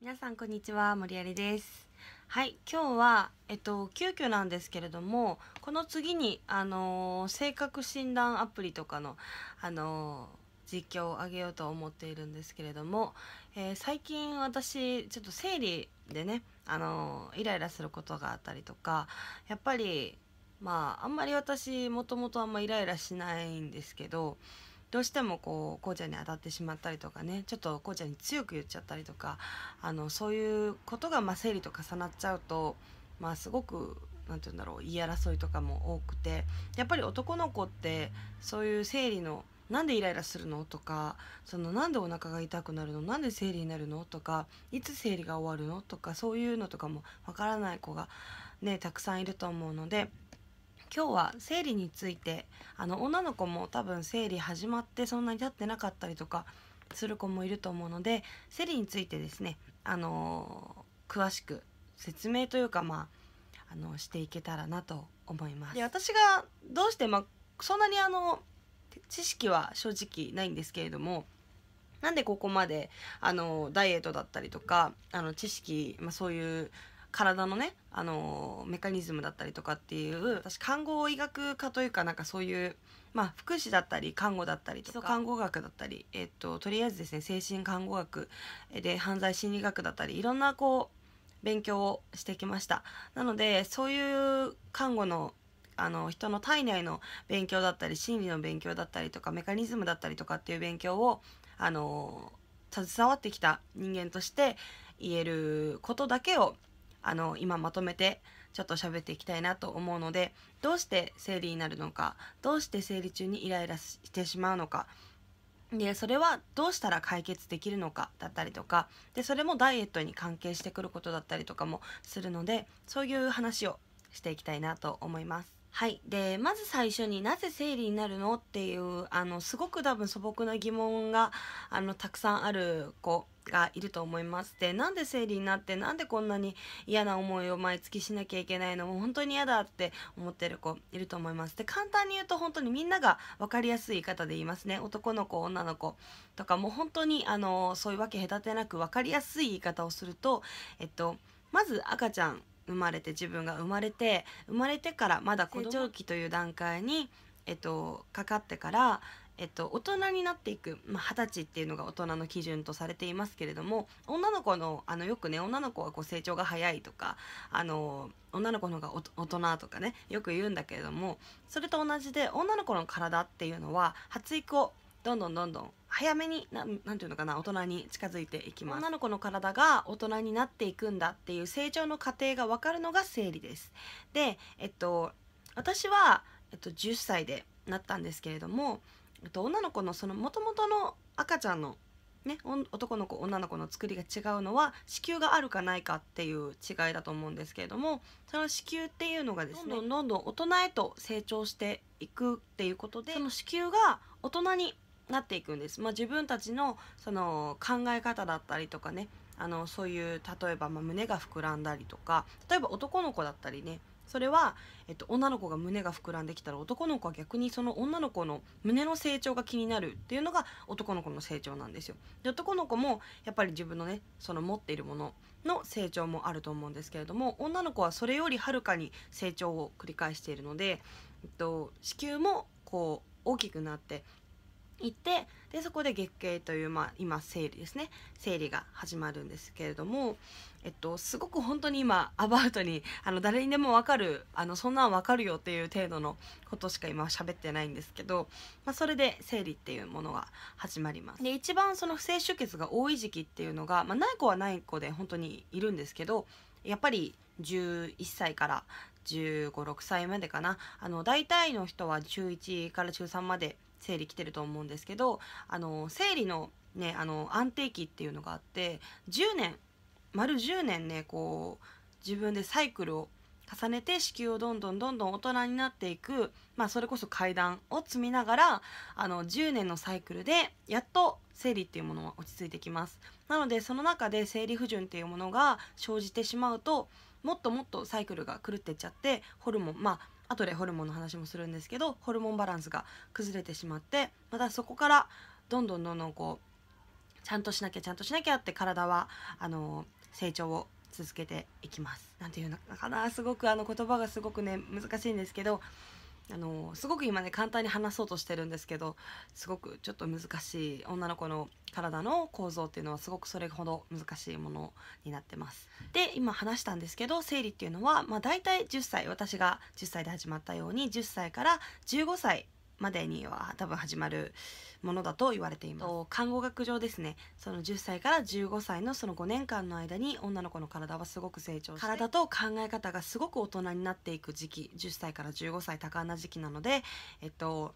皆さんこんにちは森有ですはい今日はえっと急遽なんですけれどもこの次にあのー、性格診断アプリとかのあのー、実況を上げようと思っているんですけれども、えー、最近私ちょっと生理でねあのイライラすることがあったりとかやっぱりまああんまり私もともとあんまイライラしないんですけどどうしてもこう紅茶に当たってしまったりとかねちょっと紅茶に強く言っちゃったりとかあのそういうことがまあ生理と重なっちゃうと、まあ、すごく何て言うんだろう言い争いとかも多くてやっぱり男の子ってそういう生理のなんでイライラするのとかそのなんでお腹が痛くなるのなんで生理になるのとかいつ生理が終わるのとかそういうのとかもわからない子がねたくさんいると思うので今日は生理についてあの女の子も多分生理始まってそんなに経ってなかったりとかする子もいると思うので生理についてですね、あのー、詳しく説明というか、まあ、あのしていけたらなと思います。で私がどうして、まあ、そんなにあの知識は正直ないんですけれどもなんでここまであのダイエットだったりとかあの知識、まあ、そういう体のね、あのメカニズムだったりとかっていう私看護医学科というかなんかそういう、まあ、福祉だったり看護だったりとか看護学だったり、えっと、とりあえずですね精神看護学で犯罪心理学だったりいろんなこう勉強をしてきましたなのでそういう看護のあの人の体内の勉強だったり心理の勉強だったりとかメカニズムだったりとかっていう勉強をあの携わってきた人間として言えることだけをあの今まとめてちょっと喋っていきたいなと思うのでどうして生理になるのかどうして生理中にイライラしてしまうのかでそれはどうしたら解決できるのかだったりとかでそれもダイエットに関係してくることだったりとかもするのでそういう話をしていきたいなと思います。はい、でまず最初になぜ生理になるのっていうあのすごく多分素朴な疑問があのたくさんあるこうがいると思いますでなんで生理になってなんでこんなに嫌な思いを毎月しなきゃいけないのも本当に嫌だって思ってる子いると思いますで簡単に言うと本当にみんなが分かりやすい言い方で言いますね男の子女の子とかもう本当にあのそういうわけ隔てなく分かりやすい言い方をするとえっとまず赤ちゃん生まれて自分が生まれて生まれてからまだ成長期という段階に、えっと、かかってから、えっと、大人になっていく、まあ、歳っていうのが大人の基準とされていますけれども女の子のあのよくね女の子はこう成長が早いとかあの女の子の方が大人とかねよく言うんだけれどもそれと同じで女の子の体っていうのは発育をどんどんどんどん早めに何て言うのかな大人に近づいていきます女の子の体が大人になっていくんだっていう成長の過程が分かるのが生理ですでえっと私は、えっと、10歳でなったんですけれどもと女の子のそのもともとの赤ちゃんのね、男の子女の子の作りが違うのは子宮があるかないかっていう違いだと思うんですけれどもその子宮っていうのがですねどんどんどんどん大人へと成長していくっていうことでその子宮が大人になっていくんです、まあ、自分たちのその考え方だったりとかねあのそういう例えばま胸が膨らんだりとか例えば男の子だったりねそれは、えっと、女の子が胸が膨らんできたら男の子は逆にその女の子の胸の成長が気になるっていうのが男の子の成長なんですよで男の子もやっぱり自分のねその持っているものの成長もあると思うんですけれども女の子はそれよりはるかに成長を繰り返しているので、えっと、子宮もこう大きくなって行ってでそこで月経という、まあ、今生理ですね生理が始まるんですけれども、えっと、すごく本当に今アバウトにあの誰にでも分かるあのそんなん分かるよっていう程度のことしか今喋ってないんですけど、まあ、それで生理っていうものが始まりますで一番その不正出血が多い時期っていうのが、まあ、ない子はない子で本当にいるんですけどやっぱり11歳から1 5 6歳までかなあの大体の人は中1から中3まで生理来てると思うんですけどあの生理の,、ね、あの安定期っていうのがあって10年丸10年ねこう自分でサイクルを重ねて子宮をどんどんどんどん大人になっていく、まあ、それこそ階段を積みながらあの10年のサイクルでやっと生理っていうものは落ち着いてきますなのでその中で生理不順っていうものが生じてしまうともっともっとサイクルが狂ってっちゃってホルモンまあ後でホルモンの話もするんですけどホルモンバランスが崩れてしまってまたそこからどんどんどんどんこうちゃんとしなきゃちゃんとしなきゃって体はあの成長を続けていきます。なんていうのかなすごくあの言葉がすごくね難しいんですけどあのすごく今ね簡単に話そうとしてるんですけどすごくちょっと難しい女の子の体の構造っていうのはすごくそれほど難しいものになってます。で今話したんですけど生理っていうのは、まあ、大体10歳私が10歳で始まったように10歳から15歳までには多分始まるものだと言われています看護学上ですねその10歳から15歳のその5年間の間に女の子の体はすごく成長して体と考え方がすごく大人になっていく時期10歳から15歳多感な時期なのでえっと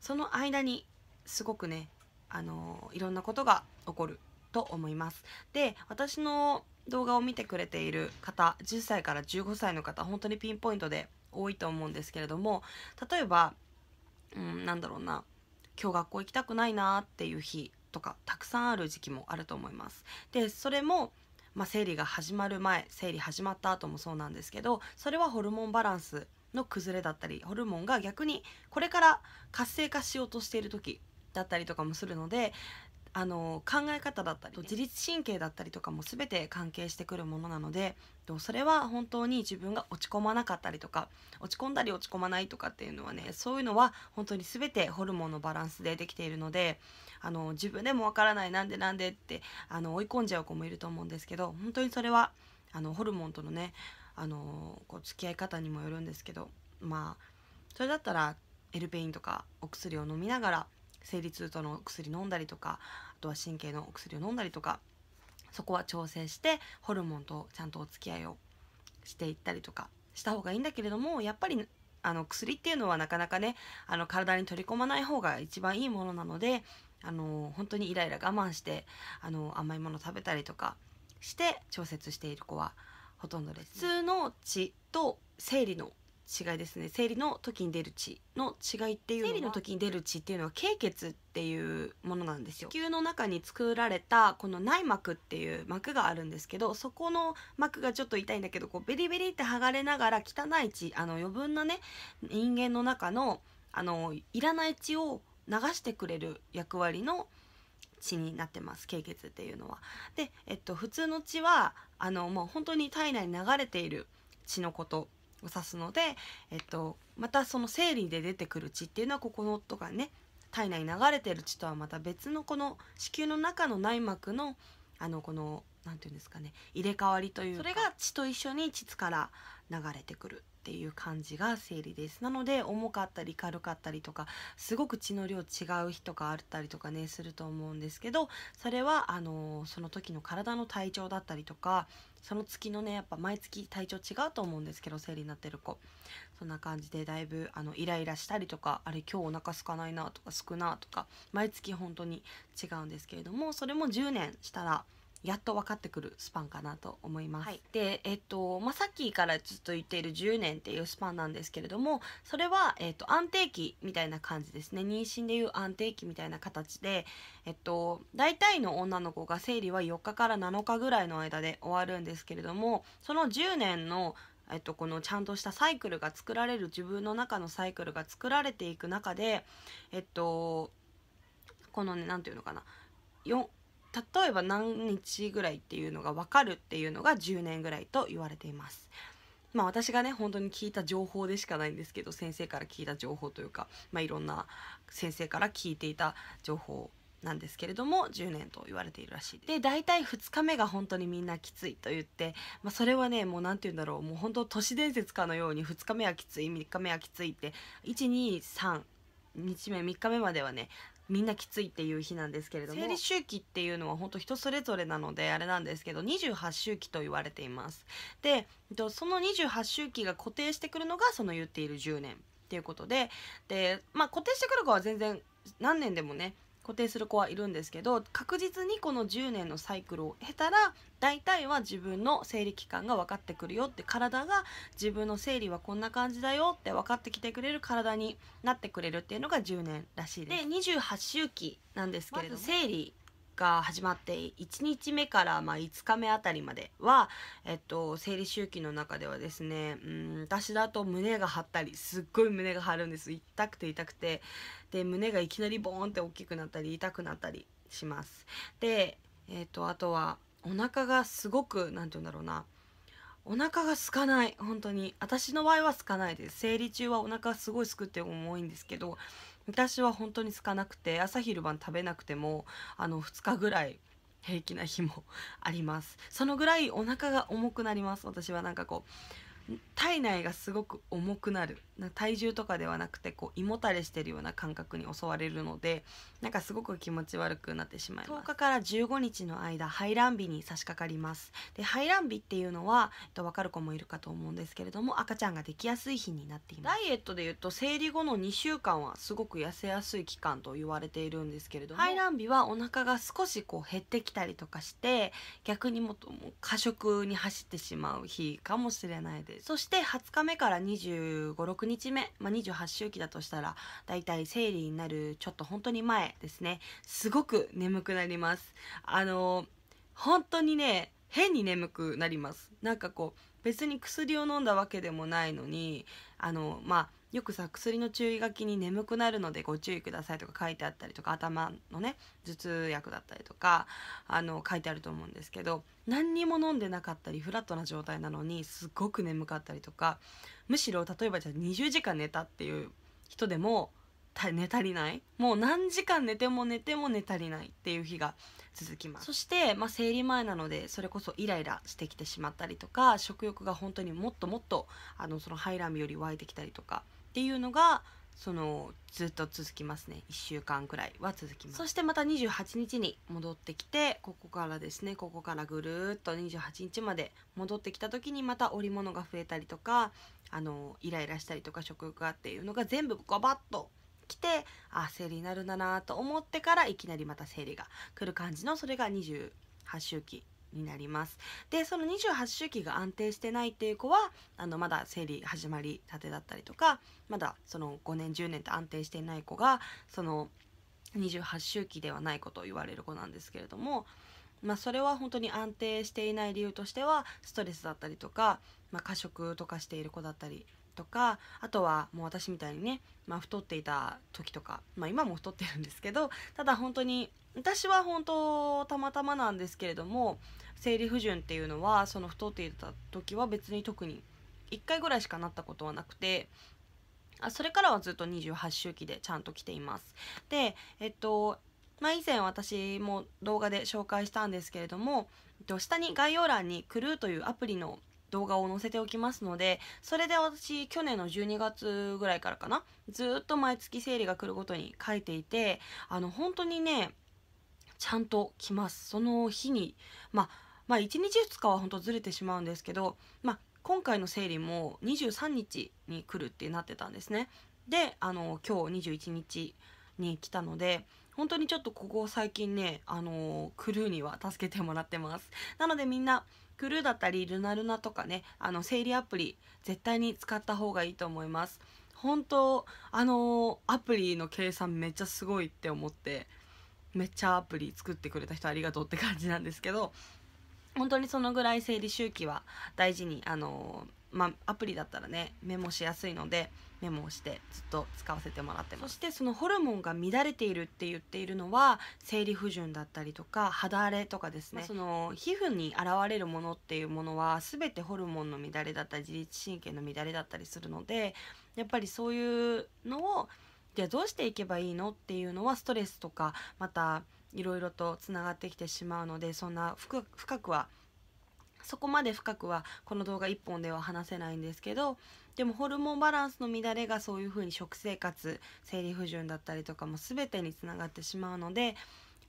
その間にすごくねあのいろんなことが起こると思いますで私の動画を見てくれている方10歳から15歳の方本当にピンポイントで多いと思うんですけれども例えばうん、なんだろうな今日学校行きたくないなっていう日とかたくさんある時期もあると思います。でそれもまあ、生理が始まる前生理始まった後もそうなんですけどそれはホルモンバランスの崩れだったりホルモンが逆にこれから活性化しようとしている時だったりとかもするのであの考え方だったり自律神経だったりとかも全て関係してくるものなのでそれは本当に自分が落ち込まなかったりとか落ち込んだり落ち込まないとかっていうのはねそういうのは本当に全てホルモンのバランスでできているのであの自分でもわからないなんでなんでってあの追い込んじゃう子もいると思うんですけど本当にそれはあのホルモンとのねあのこう付き合い方にもよるんですけどまあそれだったらエルペインとかお薬を飲みながら生理痛との薬飲んだりとかとは神経のお薬を飲んだりとかそこは調整してホルモンとちゃんとお付き合いをしていったりとかした方がいいんだけれどもやっぱりあの薬っていうのはなかなかねあの体に取り込まない方が一番いいものなのであの本当にイライラ我慢してあの甘いもの食べたりとかして調節している子はほとんどです。普通の血と生理の違いですね生理の時に出る血の違いっていうのは生理の時に出る血っていうのは経血っていうものなんですよ子宮の中に作られたこの内膜っていう膜があるんですけどそこの膜がちょっと痛いんだけどこうベリベリって剥がれながら汚い血あの余分なね人間の中のあのいらない血を流してくれる役割の血になってます経血っていうのは。で、えっと、普通の血はあのもう本当に体内に流れている血のことを指すので、えっと、またその生理で出てくる血っていうのはここの音がね体内に流れてる血とはまた別のこの子宮の中の内膜のあのこの何て言うんですかね入れ替わりというそれが血と一緒に膣から流れてくるっていう感じが生理ですなので重かったり軽かったりとかすごく血の量違う日とかあったりとかねすると思うんですけどそれはあのその時の体の体調だったりとかその月のねやっぱ毎月体調違うと思うんですけど生理になってる子そんな感じでだいぶあのイライラしたりとかあれ今日お腹すかないなとかすくなとか毎月本当に違うんですけれどもそれも10年したらやっと分かってくるスパンかなと思います。はい、で、えっとまあ、さっきからずっと言っている10年っていうスパンなんですけれどもそれは、えっと、安定期みたいな感じですね妊娠でいう安定期みたいな形で、えっと、大体の女の子が生理は4日から7日ぐらいの間で終わるんですけれどもその10年のえっと、このちゃんとしたサイクルが作られる自分の中のサイクルが作られていく中で、えっと、このね何て言うのかな例えば何日ぐらいっていうのが分かるっていうのが10年ぐらいと言われています。まあ私がね本当に聞いた情報でしかないんですけど先生から聞いた情報というか、まあ、いろんな先生から聞いていた情報なんですけれども10年と言われているらしいで大体2日目が本当にみんなきついと言って、まあ、それはねもう何て言うんだろうもう本当都市伝説かのように2日目はきつい3日目はきついって123日目3日目まではねみんなきついっていう日なんですけれども生理周期っていうのは本当人それぞれなのであれなんですけど28周期と言われていますでその28周期が固定してくるのがその言っている10年っていうことでで、まあ、固定してくる子は全然何年でもね固定する子はいるんですけど確実にこの10年のサイクルを経たら大体は自分の生理期間が分かってくるよって体が自分の生理はこんな感じだよって分かってきてくれる体になってくれるっていうのが10年らしいです。で28周期なんですけれども、ま、生理が始まって1日目からまあ5日目あたりまでは、えっと、生理周期の中ではですねうん私だと胸が張ったりすっごい胸が張るんです痛くて痛くてで胸がいきなりボーンって大きくなったり痛くなったりします。で、えっと、あとはお腹がすごく何て言うんだろうなお腹が空かない本当に私の場合は空かないです生理中はお腹すごいすくって重いんですけど私は本当につかなくて朝昼晩食べなくてもあの2日ぐらい平気な日もありますそのぐらいお腹が重くなります私はなんかこう体内がすごく重くなる体重とかではなくてこう胃もたれしてるような感覚に襲われるのでなんかすごく気持ち悪くなってしまいます10日から15日の間排卵日に差し掛かりますで排卵日っていうのは、えっと、分かる子もいるかと思うんですけれども赤ちゃんができやすい日になっていますダイエットでいうと生理後の2週間はすごく痩せやすい期間と言われているんですけれども排卵日はお腹が少しこう減ってきたりとかして逆にもっと過食に走ってしまう日かもしれないですそして20日目から25、6日目、まあ、28周期だとしたら、だいたい生理になるちょっと本当に前ですね、すごく眠くなります。あの、本当にね、変に眠くなります。なんかこう、別に薬を飲んだわけでもないのに、あの、まあ、よくさ薬の注意書きに「眠くなるのでご注意ください」とか書いてあったりとか頭のね頭痛薬だったりとかあの書いてあると思うんですけど何にも飲んでなかったりフラットな状態なのにすごく眠かったりとかむしろ例えばじゃあ20時間寝たっていう人でも寝足りないもう何時間寝ても寝ても寝足りないっていう日が続きますそして、まあ、生理前なのでそれこそイライラしてきてしまったりとか食欲が本当にもっともっとあのそのハイラミより湧いてきたりとかっていうのがそのずっと続きますね1週間くらいは続きますそしてまた28日に戻ってきてここからですねここからぐるっと28日まで戻ってきた時にまた織物が増えたりとかあのイライラしたりとか食欲がっていうのが全部ガバッと来てあ生理になるんだなと思ってからいきなりまた生理が来る感じのそれが28周期になりますでその28周期が安定してないっていう子はあのまだ生理始まりたてだったりとかまだその5年10年と安定していない子がその28周期ではないことを言われる子なんですけれども、まあ、それは本当に安定していない理由としてはストレスだったりとか、まあ、過食とかしている子だったりとかあとはもう私みたいにね、まあ、太っていた時とか、まあ、今も太ってるんですけどただ本当に私は本当たまたまなんですけれども生理不順っていうのはその太っていた時は別に特に1回ぐらいしかなったことはなくてあそれからはずっと28周期でちゃんと来ています。でえっとまあ、以前私も動画で紹介したんですけれども、えっと、下に概要欄に「クルーというアプリの動画を載せておきますのでそれで私去年の12月ぐらいからかなずっと毎月生理が来るごとに書いていてあの本当にねちゃんと来ますその日に、まあ、まあ1日2日は本当ずれてしまうんですけど、まあ、今回の生理も23日に来るってなってたんですねであの今日21日に来たので本当にちょっとここ最近ねあのクルーには助けてもらってますなのでみんなクルーだったりルナルナとかねあの生理アプリ絶対に使った方がいいと思います本当あのアプリの計算めっちゃすごいって思ってめっちゃアプリ作ってくれた人ありがとうって感じなんですけど本当にそのぐらい生理周期は大事にあのまあ、アプリだったらねメモしやすいのでメモをしてずっと使わせてもらってますそしてそのホルモンが乱れているって言っているのは生理不順だったりとか肌荒れとかですね、その皮膚に現れるものっていうものは全てホルモンの乱れだったり自律神経の乱れだったりするのでやっぱりそういうのをじゃあどうしていけばいいのっていうのはストレスとかまたいろいろとつながってきてしまうのでそんな深くはそこまで深くはこの動画1本では話せないんですけどでもホルモンバランスの乱れがそういうふうに食生活生理不順だったりとかも全てにつながってしまうので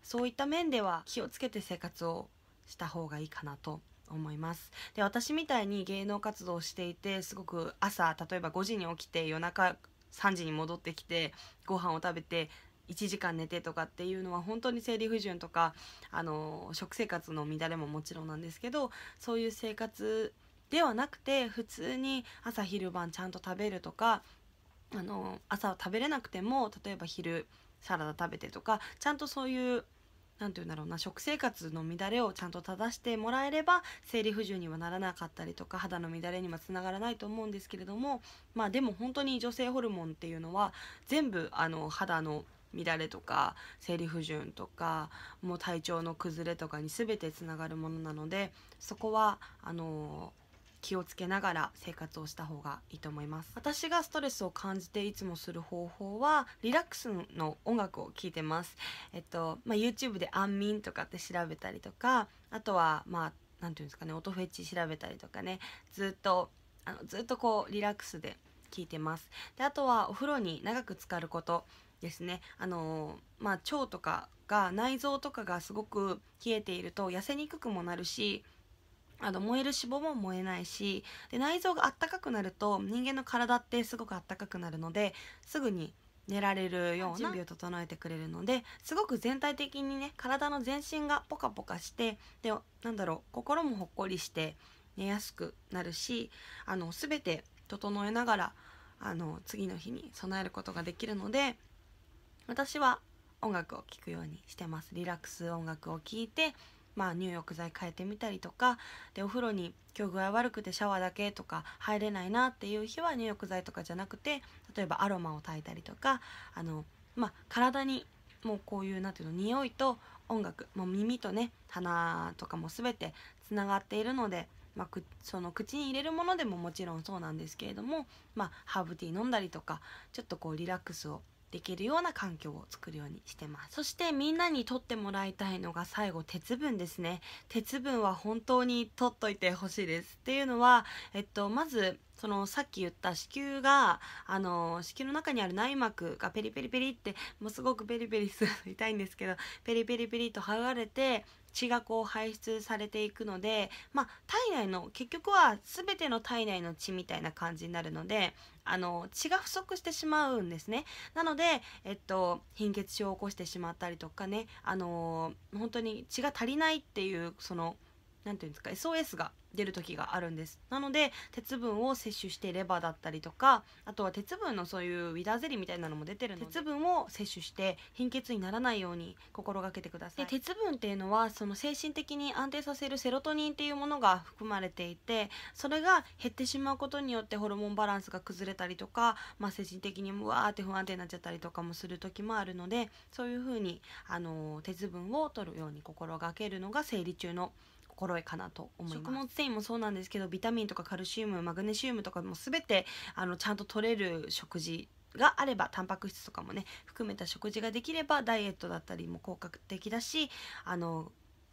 そういった面では気をつけて生活をした方がいいかなと思いますで私みたいに芸能活動をしていてすごく朝例えば5時に起きて夜中3時に戻ってきてご飯を食べて1時間寝てとかっていうのは本当に生理不順とかあの食生活の乱れももちろんなんですけどそういう生活ではなくて普通に朝昼晩ちゃんと食べるとかあの朝食べれなくても例えば昼サラダ食べてとかちゃんとそういう何て言うんだろうな食生活の乱れをちゃんと正してもらえれば生理不順にはならなかったりとか肌の乱れにはつながらないと思うんですけれどもまあでも本当に女性ホルモンっていうのは全部あの肌の乱れとか生理不順とかもう体調の崩れとかに全てつながるものなのでそこはあのー気をつけながら生活をした方がいいと思います私がストレスを感じていつもする方法はリラックスの音楽を聴いてますえっと、まあ、YouTube で「安眠」とかって調べたりとかあとはまあ何て言うんですかね音フェチ調べたりとかねずっとあのずっとこうリラックスで聞いてますであとはお風呂に長く浸かることですねあのまあ腸とかが内臓とかがすごく冷えていると痩せにくくもなるしあの燃える脂肪も燃えないしで内臓があったかくなると人間の体ってすごくあったかくなるのですぐに寝られるような準備を整えてくれるのですごく全体的にね体の全身がポカポカしてでなんだろう心もほっこりして寝やすくなるしあの全て整えながらあの次の日に備えることができるので私は音楽を聴くようにしてます。リラックス音楽を聴いてまあ、入浴剤変えてみたりとかでお風呂に今日具合悪くてシャワーだけとか入れないなっていう日は入浴剤とかじゃなくて例えばアロマを炊いたりとかあの、まあ、体にもうこういう何ていうの匂いと音楽もう耳とね鼻とかも全てつながっているので。まあ、その口に入れるものでももちろんそうなんですけれども、まあ、ハーブティー飲んだりとかちょっとこうリラックスをできるような環境を作るようにしてますそしてみんなに取ってもらいたいのが最後鉄分ですね鉄分は本当に取っといてほしいですっていうのは、えっと、まずそのさっき言った子宮があの子宮の中にある内膜がペリペリペリってもうすごくペリペリすると痛いんですけどペリペリペリと剥がれて血がこう排出されていくので、まあ、体内の結局は全ての体内の血みたいな感じになるのであの血が不足してしまうんですねなので、えっと、貧血症を起こしてしまったりとかねあの本当に血が足りないっていうその何て言うんですか SOS が出る時があるんですなので鉄分を摂取してレバーだったりとかあとは鉄分のそういうウィダーゼリーみたいなのも出てるので鉄分を摂取して貧血にならないように心がけてくださいで鉄分っていうのはその精神的に安定させるセロトニンっていうものが含まれていてそれが減ってしまうことによってホルモンバランスが崩れたりとか、まあ、精神的にうわーって不安定になっちゃったりとかもする時もあるのでそういうふうにあの鉄分を取るように心がけるのが生理中のろいかなと思います食物繊維もそうなんですけどビタミンとかカルシウムマグネシウムとかも全てあのちゃんと取れる食事があればタンパク質とかもね含めた食事ができればダイエットだったりも効果的だしあの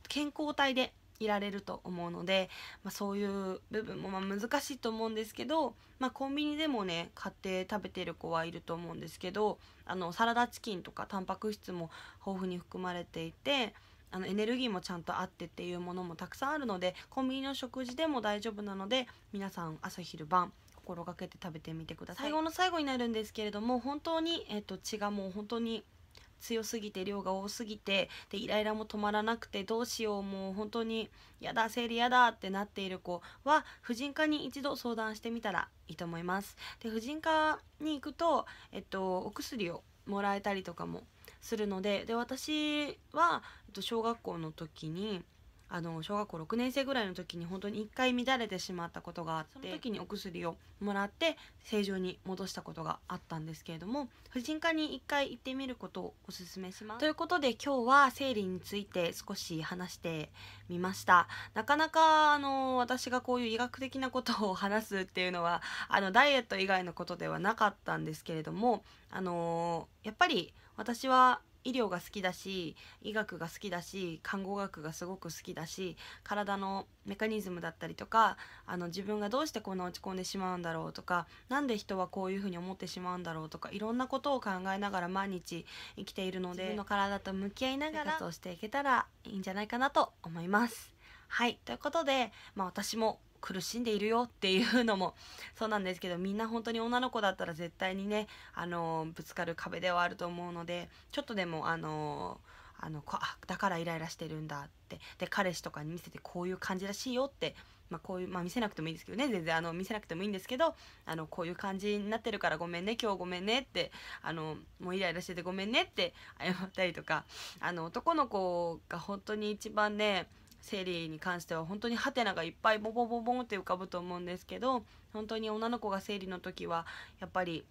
健康体でいられると思うので、まあ、そういう部分もま難しいと思うんですけど、まあ、コンビニでもね買って食べてる子はいると思うんですけどあのサラダチキンとかタンパク質も豊富に含まれていて。あのエネルギーもちゃんとあってっていうものもたくさんあるのでコンビニの食事でも大丈夫なので皆さん朝昼晩心がけて食べてみてください最後の最後になるんですけれども本当に、えーと、血がもう本当に強すぎて量が多すぎてでイライラも止まらなくてどうしようもう本当にやだ生理やだってなっている子は婦人科に一度相談してみたらいいと思います。で婦人科に行くと、えっと、お薬をもらえたりとかもするのでで私は小学校の時にあの小学校6年生ぐらいの時に本当に1回乱れてしまったことがあってその時にお薬をもらって正常に戻したことがあったんですけれども婦人科に1回行ってみることをおすすめします。ということで今日は生理について少し話してみました。なかなかあの私がこういう医学的なことを話すっていうのはあのダイエット以外のことではなかったんですけれどもあのやっぱり私は医療が好きだし医学が好きだし看護学がすごく好きだし体のメカニズムだったりとかあの自分がどうしてこんな落ち込んでしまうんだろうとか何で人はこういうふうに思ってしまうんだろうとかいろんなことを考えながら毎日生きているので自分の体と向き合いながら生活をしていけたらいいんじゃないかなと思います。はいということで、まあ、私も苦しんでいるよっていうのもそうなんですけどみんな本当に女の子だったら絶対にね、あのぶつかる壁ではあると思うのでちょっとでもあのあのあだからイライラしてるんだってで彼氏とかに見せてこういう感じらしいよって、まあ、こういう、まあ、見せなくてもいいんですけどね全然あの見せなくてもいいんですけどあのこういう感じになってるからごめんね今日ごめんねってあのもうイライラしててごめんねって謝ったりとかあの男の子が本当に一番ね生理に関しては本当にハテナがいっぱいボボボボンって浮かぶと思うんですけど本当に女の子が生理の時はやっぱり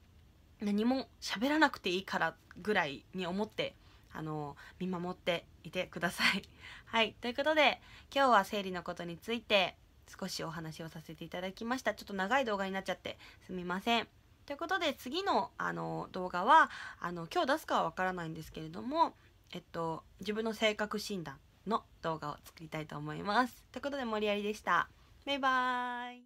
何も喋らなくていいからぐらいに思ってあの見守っていてください。はいということで今日は生理のことについて少しお話をさせていただきました。ちょっと長い動画になっちゃってすみません。ということで次のあの動画はあの今日出すかはわからないんですけれども、えっと、自分の性格診断の動画を作りたいと思います。ということで、森有でした。バイバーイ